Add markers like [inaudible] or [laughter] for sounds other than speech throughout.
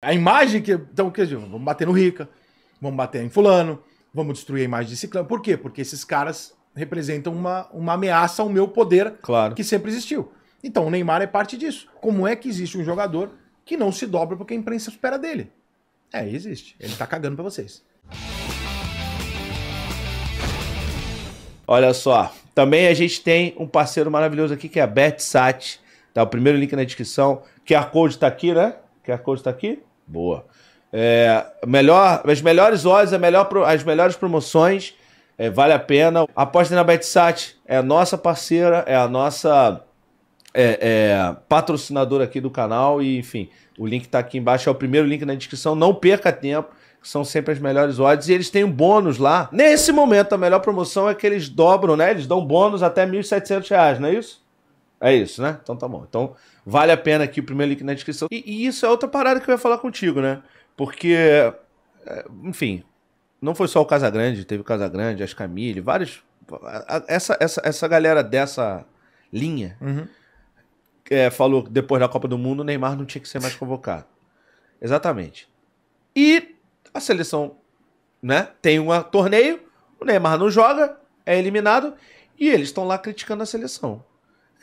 A imagem que. Então, quer dizer, vamos bater no Rica, vamos bater em Fulano, vamos destruir a imagem de Ciclano. Por quê? Porque esses caras representam uma, uma ameaça ao meu poder claro. que sempre existiu. Então, o Neymar é parte disso. Como é que existe um jogador que não se dobra porque a imprensa espera dele? É, existe. Ele tá cagando pra vocês. Olha só. Também a gente tem um parceiro maravilhoso aqui que é a BetSat. Tá o primeiro link na descrição. QR Code tá aqui, né? QR Code tá aqui. Boa. É, melhor, as melhores odds, a melhor, as melhores promoções, é, vale a pena. Aposta na BetSat, é a nossa parceira, é a nossa é, é patrocinadora aqui do canal. E, enfim, o link está aqui embaixo, é o primeiro link na descrição. Não perca tempo, são sempre as melhores odds. E eles têm um bônus lá. Nesse momento, a melhor promoção é que eles dobram, né? Eles dão bônus até R$ 1.700, não é isso? É isso, né? Então tá bom. Então vale a pena aqui o primeiro link na descrição. E, e isso é outra parada que eu ia falar contigo, né? Porque, é, enfim, não foi só o Casagrande, teve o Casagrande, as Camille, vários. Essa, essa, essa galera dessa linha uhum. é, falou que depois da Copa do Mundo o Neymar não tinha que ser mais convocado. Exatamente. E a seleção né, tem um torneio, o Neymar não joga, é eliminado, e eles estão lá criticando a seleção.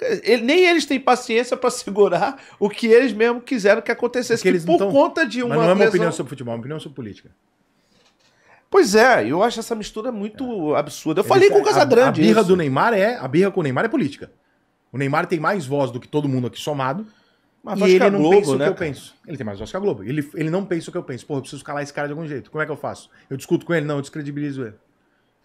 Ele, nem eles têm paciência para segurar o que eles mesmo quiseram que acontecesse. Que eles por tão... conta de uma. Mas não é uma lesão... opinião sobre futebol, é uma opinião sobre política. Pois é, eu acho essa mistura muito é. absurda. Eu eles, falei é com o Casagrande. A, a birra isso. do Neymar é. A birra com o Neymar é política. O Neymar tem mais voz do que todo mundo aqui somado. Mas e ele não Globo, pensa né, o que né, eu penso. Ele tem mais voz que a Globo. Ele, ele não pensa o que eu penso. Porra, eu preciso calar esse cara de algum jeito. Como é que eu faço? Eu discuto com ele? Não, eu descredibilizo ele.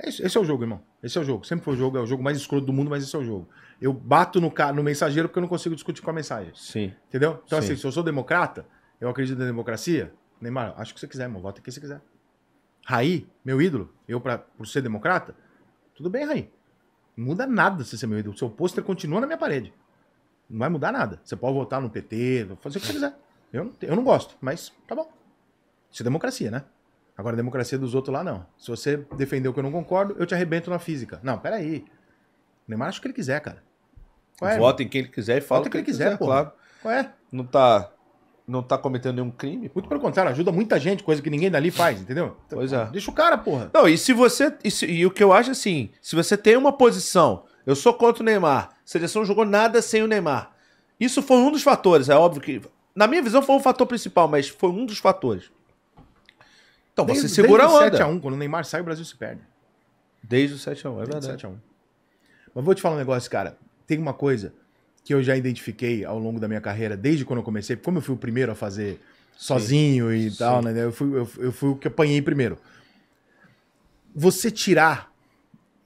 Esse, é esse é o jogo, irmão. Esse é o jogo. Sempre foi o jogo, é o jogo mais escuro do mundo, mas esse é o jogo. Eu bato no, no mensageiro porque eu não consigo discutir com a mensagem. Sim. Entendeu? Então, Sim. assim, se eu sou democrata, eu acredito na democracia. Neymar, acho que você quiser, irmão. Vota quem você quiser. Raí, meu ídolo, eu pra, por ser democrata, tudo bem, Raí. Não muda nada se você é meu ídolo. seu pôster continua na minha parede. Não vai mudar nada. Você pode votar no PT, fazer o que você quiser. Eu, eu não gosto, mas tá bom. Isso é democracia, né? Agora, a democracia dos outros lá, não. Se você defendeu que eu não concordo, eu te arrebento na física. Não, peraí. O Neymar acha o que ele quiser, cara. Qual é? Vota em quem ele quiser e fala o que ele quiser, quiser pô. claro. Qual é? Não tá, não tá cometendo nenhum crime. Muito pelo contrário, ajuda muita gente, coisa que ninguém dali faz, entendeu? Pois é. Deixa o cara, porra. Não, e se você. E, se, e o que eu acho assim, se você tem uma posição, eu sou contra o Neymar, a seleção jogou nada sem o Neymar. Isso foi um dos fatores, é óbvio que. Na minha visão, foi um fator principal, mas foi um dos fatores. Então desde, você segura desde a onda. 7 a 1, quando o Neymar sai, o Brasil se perde. Desde o 7 a 1, é verdade. 7 a 1. Mas vou te falar um negócio, cara. Tem uma coisa que eu já identifiquei ao longo da minha carreira, desde quando eu comecei, como eu fui o primeiro a fazer sozinho Sim. e tal, né, né? Eu fui, eu, eu fui o que apanhei primeiro. Você tirar,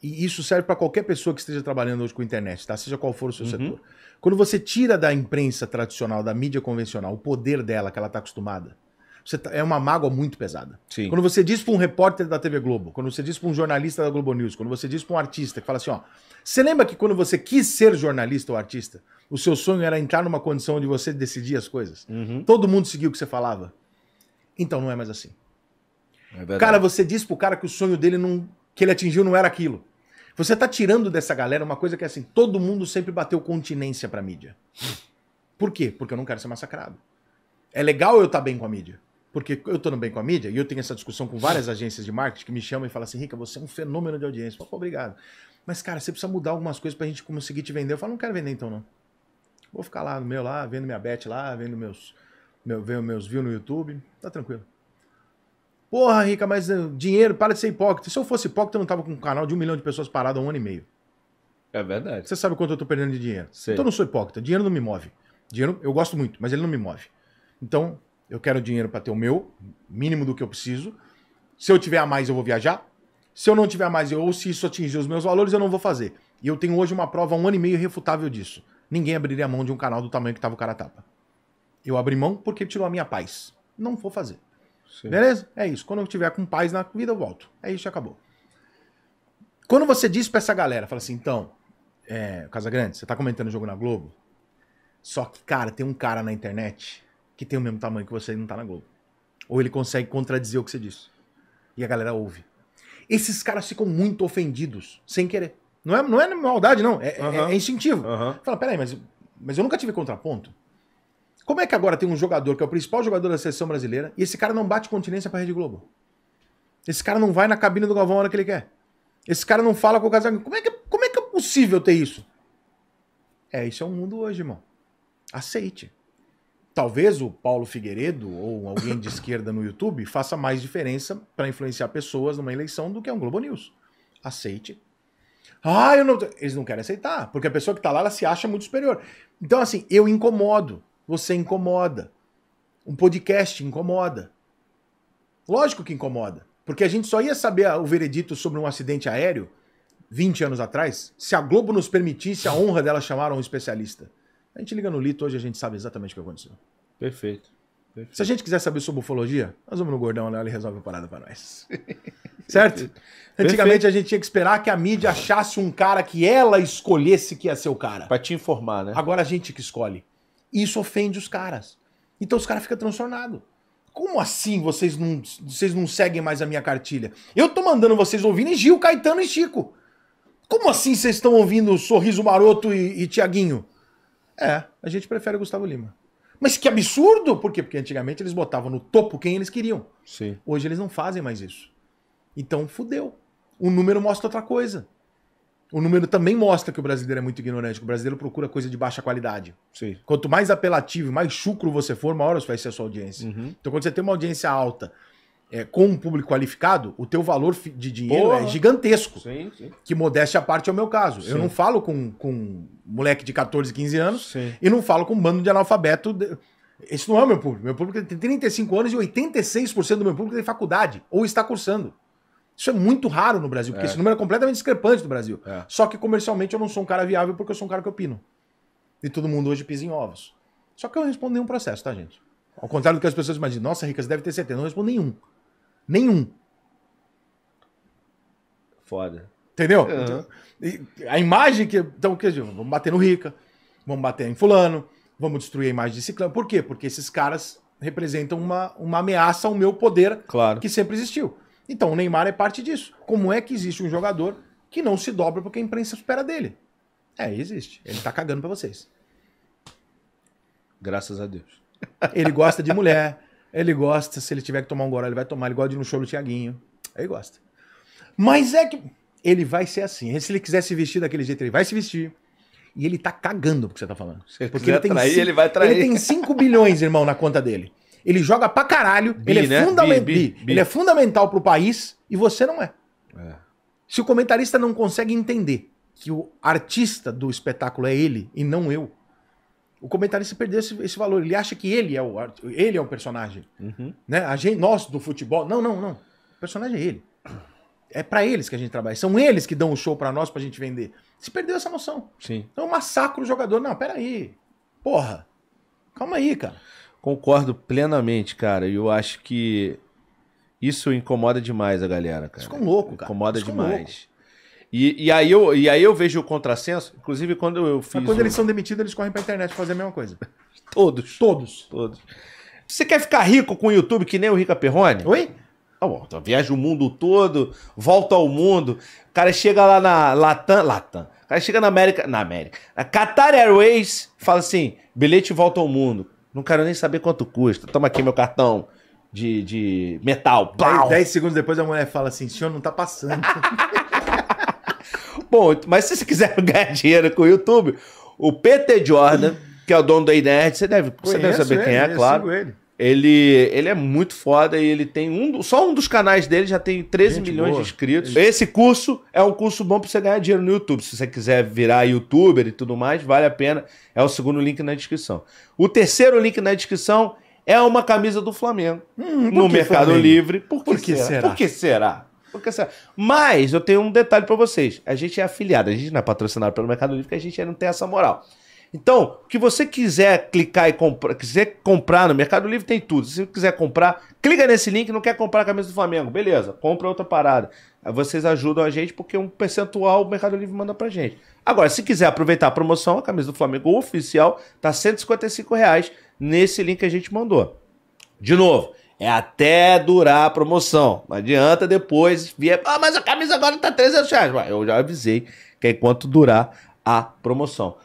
e isso serve para qualquer pessoa que esteja trabalhando hoje com internet, tá? Seja qual for o seu uhum. setor. Quando você tira da imprensa tradicional, da mídia convencional, o poder dela que ela está acostumada, você tá, é uma mágoa muito pesada. Sim. Quando você diz para um repórter da TV Globo, quando você diz para um jornalista da Globo News, quando você diz para um artista que fala assim, ó, você lembra que quando você quis ser jornalista ou artista, o seu sonho era entrar numa condição onde você decidia as coisas? Uhum. Todo mundo seguia o que você falava. Então não é mais assim. É cara, você diz pro cara que o sonho dele não, que ele atingiu não era aquilo. Você tá tirando dessa galera uma coisa que é assim, todo mundo sempre bateu continência pra mídia. Por quê? Porque eu não quero ser massacrado. É legal eu estar tá bem com a mídia porque eu estou no bem com a mídia e eu tenho essa discussão com várias agências de marketing que me chamam e falam assim, Rica, você é um fenômeno de audiência. Eu falo, obrigado. Mas, cara, você precisa mudar algumas coisas para a gente conseguir te vender. Eu falo, não quero vender então, não. Vou ficar lá no meu lá, vendo minha bet lá, vendo meus, meu, vendo meus views no YouTube. Tá tranquilo. Porra, Rica, mas eh, dinheiro, para de ser hipócrita. Se eu fosse hipócrita, eu não tava com um canal de um milhão de pessoas parado há um ano e meio. É verdade. Você sabe quanto eu tô perdendo de dinheiro. Sei. Então eu não sou hipócrita. Dinheiro não me move. Dinheiro, eu gosto muito, mas ele não me move. Então, eu quero dinheiro para ter o meu, mínimo do que eu preciso. Se eu tiver a mais, eu vou viajar. Se eu não tiver a mais, eu, ou se isso atingir os meus valores, eu não vou fazer. E eu tenho hoje uma prova um ano e meio refutável disso. Ninguém abriria a mão de um canal do tamanho que estava o cara tapa. Eu abri mão porque tirou a minha paz. Não vou fazer. Sim. Beleza? É isso. Quando eu tiver com paz na vida, eu volto. É isso, acabou. Quando você diz pra essa galera, fala assim, então, é, Grande, você tá comentando o jogo na Globo? Só que, cara, tem um cara na internet que tem o mesmo tamanho que você e não tá na Globo. Ou ele consegue contradizer o que você disse. E a galera ouve. Esses caras ficam muito ofendidos, sem querer. Não é, não é maldade, não. É, uhum. é, é instintivo. Uhum. Fala, peraí, mas, mas eu nunca tive contraponto. Como é que agora tem um jogador que é o principal jogador da seleção brasileira e esse cara não bate continência pra Rede Globo? Esse cara não vai na cabine do Galvão a hora que ele quer. Esse cara não fala com o casaco. Como é que, como é, que é possível ter isso? É, isso é o mundo hoje, irmão. Aceite talvez o Paulo Figueiredo ou alguém de esquerda no YouTube faça mais diferença para influenciar pessoas numa eleição do que um Globo News. Aceite. Ah, eu não. Eles não querem aceitar, porque a pessoa que está lá ela se acha muito superior. Então, assim, eu incomodo, você incomoda. Um podcast incomoda. Lógico que incomoda. Porque a gente só ia saber o veredito sobre um acidente aéreo 20 anos atrás se a Globo nos permitisse a honra dela chamar um especialista. A gente liga no Lito hoje a gente sabe exatamente o que aconteceu. Perfeito. Perfeito. Se a gente quiser saber sobre ufologia, nós vamos no Gordão ele resolve a parada pra nós. [laughs] certo? Antigamente Perfeito. a gente tinha que esperar que a mídia achasse um cara que ela escolhesse que ia ser o cara. Pra te informar, né? Agora a gente que escolhe. Isso ofende os caras. Então os caras ficam transtornados. Como assim vocês não, vocês não seguem mais a minha cartilha? Eu tô mandando vocês ouvirem Gil, Caetano e Chico. Como assim vocês estão ouvindo Sorriso Maroto e, e Tiaguinho? É, a gente prefere o Gustavo Lima. Mas que absurdo! Por quê? Porque antigamente eles botavam no topo quem eles queriam. Sim. Hoje eles não fazem mais isso. Então fudeu. O número mostra outra coisa. O número também mostra que o brasileiro é muito ignorante, que o brasileiro procura coisa de baixa qualidade. Sim. Quanto mais apelativo, mais chucro você for, maior vai ser a sua audiência. Uhum. Então, quando você tem uma audiência alta é, com um público qualificado, o teu valor de dinheiro é Porra. é gigantesco. Sim, sim. Que modéstia à parte é o meu caso. Sim. Eu não falo com, com moleque de 14, 15 anos sim. e não falo com um bando de analfabeto. De... Esse não é o meu público. Meu público tem 35 anos e 86% do meu público tem é faculdade ou está cursando. Isso é muito raro no Brasil, porque é. esse número é completamente discrepante do Brasil. É. Só que comercialmente eu não sou um cara viável porque eu sou um cara que opino. E todo mundo hoje pisa em ovos. Só que eu não respondo nenhum processo, tá, gente? Ao contrário do que as pessoas imaginam. Nossa, Ricas, deve ter certeza. Eu não respondo nenhum. Nenhum. Foda. Entendeu? Uhum. A imagem que. Então, quer dizer, vamos bater no Rica, vamos bater em Fulano, vamos destruir a imagem de Ciclano. Por quê? Porque esses caras representam uma, uma ameaça ao meu poder claro. que sempre existiu. Então, o Neymar é parte disso. Como é que existe um jogador que não se dobra porque a imprensa espera dele? É, existe. Ele tá cagando para vocês. Graças a Deus. Ele gosta de mulher, ele gosta, se ele tiver que tomar um goró, ele vai tomar. Ele gosta de ir no show do Tiaguinho. Ele gosta. Mas é que ele vai ser assim. Se ele quiser se vestir daquele jeito, ele vai se vestir. E ele tá cagando pro que você tá falando. Se ele Porque ele tem, cinco, ele, vai trair. ele tem 5 [laughs] bilhões, irmão, na conta dele. Ele joga pra caralho. Bi, ele, é né? bi, bi, ele é fundamental pro país e você não é. é. Se o comentarista não consegue entender que o artista do espetáculo é ele e não eu, o comentarista perdeu esse, esse, valor. Ele acha que ele é o, ele é o personagem. Uhum. Né? A gente, nós do futebol. Não, não, não. O personagem é ele. É para eles que a gente trabalha. São eles que dão o show para nós pra gente vender. Se perdeu essa noção. Sim. Então é massacro o jogador. Não, peraí. Porra. Calma aí, cara. Concordo plenamente, cara. E eu acho que isso incomoda demais a galera, cara. Isso ficou louco, cara. Incomoda demais. Louco. E, e, aí eu, e aí eu vejo o contrassenso, inclusive quando eu fiz. Mas quando eles são demitidos, eles correm pra internet fazer a mesma coisa. [laughs] Todos. Todos. Todos. Você quer ficar rico com o YouTube que nem o Rica Perrone? Oi? Ah, bom, então viaja o mundo todo, volta ao mundo. O cara chega lá na Latam. Latam. O cara chega na América. Na América. Na Qatar Airways, fala assim: bilhete volta ao mundo. Não quero nem saber quanto custa. Toma aqui meu cartão de, de metal. Pau. Dez, dez segundos depois a mulher fala assim: senhor não tá passando. [laughs] Bom, mas se você quiser [laughs] ganhar dinheiro com o YouTube, o PT Jordan, que é o dono da Inerd, você deve, você deve saber ele, quem é, claro. Ele. Ele, ele é muito foda e ele tem um. Só um dos canais dele já tem 13 Gente milhões boa. de inscritos. Esse curso é um curso bom para você ganhar dinheiro no YouTube. Se você quiser virar youtuber e tudo mais, vale a pena. É o segundo link na descrição. O terceiro link na descrição é uma camisa do Flamengo. Hum, no Mercado Flamengo? Livre. Por que, por que será? será? Por que será? Porque, assim, mas eu tenho um detalhe para vocês. A gente é afiliado, a gente não é patrocinado pelo Mercado Livre, que a gente não tem essa moral. Então, o que você quiser clicar e comprar, quiser comprar no Mercado Livre tem tudo. Se você quiser comprar, clica nesse link, não quer comprar a camisa do Flamengo, beleza? Compra outra parada. Vocês ajudam a gente porque um percentual o Mercado Livre manda pra gente. Agora, se quiser aproveitar a promoção, a camisa do Flamengo oficial tá R$ 155 reais nesse link que a gente mandou. De novo, é até durar a promoção. Não adianta depois vir. Ah, mas a camisa agora tá 300 reais. Eu já avisei que é enquanto durar a promoção.